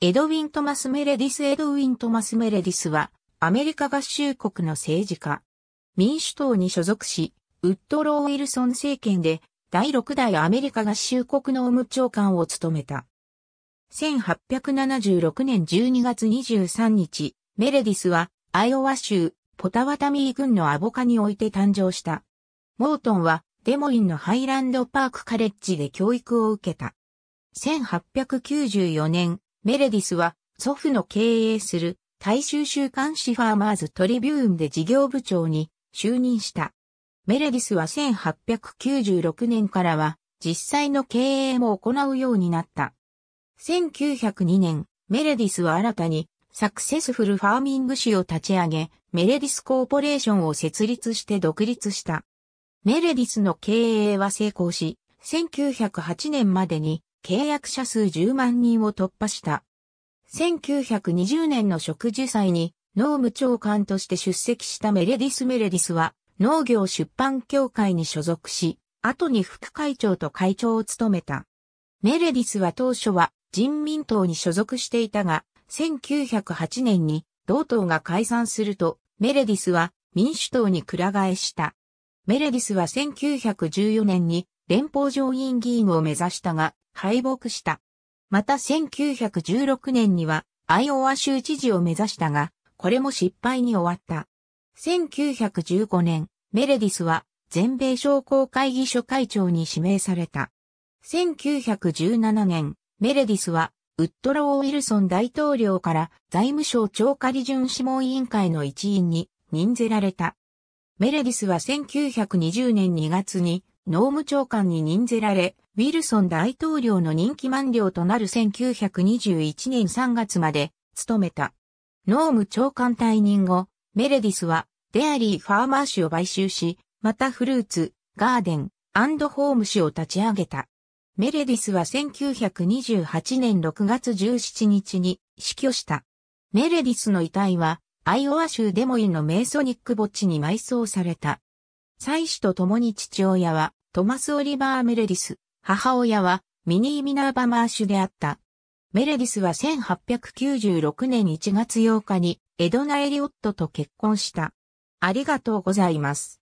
エドウィン・トマス・メレディス・エドウィン・トマス・メレディスは、アメリカ合衆国の政治家。民主党に所属し、ウッドロー・ウィルソン政権で、第6代アメリカ合衆国の務長官を務めた。1876年12月23日、メレディスは、アイオワ州、ポタワタミー郡のアボカにおいて誕生した。モートンは、デモインのハイランドパークカレッジで教育を受けた。1894年、メレディスは祖父の経営する大衆週刊誌ファーマーズトリビューンで事業部長に就任した。メレディスは1896年からは実際の経営も行うようになった。1902年、メレディスは新たにサクセスフルファーミング誌を立ち上げ、メレディスコーポレーションを設立して独立した。メレディスの経営は成功し、1908年までに契約者数10万人を突破した。1920年の植樹祭に農務長官として出席したメレディス・メレディスは農業出版協会に所属し、後に副会長と会長を務めた。メレディスは当初は人民党に所属していたが、1908年に同党が解散すると、メレディスは民主党に倶替えした。メレディスは1914年に連邦上院議員を目指したが、敗北した。また1916年には、アイオワ州知事を目指したが、これも失敗に終わった。1915年、メレディスは全米商工会議所会長に指名された。1917年、メレディスはウッドロー・ウィルソン大統領から財務省超過利潤諮問委員会の一員に任ぜられた。メレディスは1920年2月に農務長官に任ぜられ、ウィルソン大統領の任期満了となる1921年3月まで務めた。農務長官退任後、メレディスはデアリー・ファーマー氏を買収し、またフルーツ、ガーデン、アンドホーム氏を立ち上げた。メレディスは1928年6月17日に死去した。メレディスの遺体は、アイオワ州デモイのメイソニック墓地に埋葬された。妻子と共に父親はトマス・オリバー・メレディス、母親はミニー・ミナーバ・マーシュであった。メレディスは1896年1月8日にエドナ・エリオットと結婚した。ありがとうございます。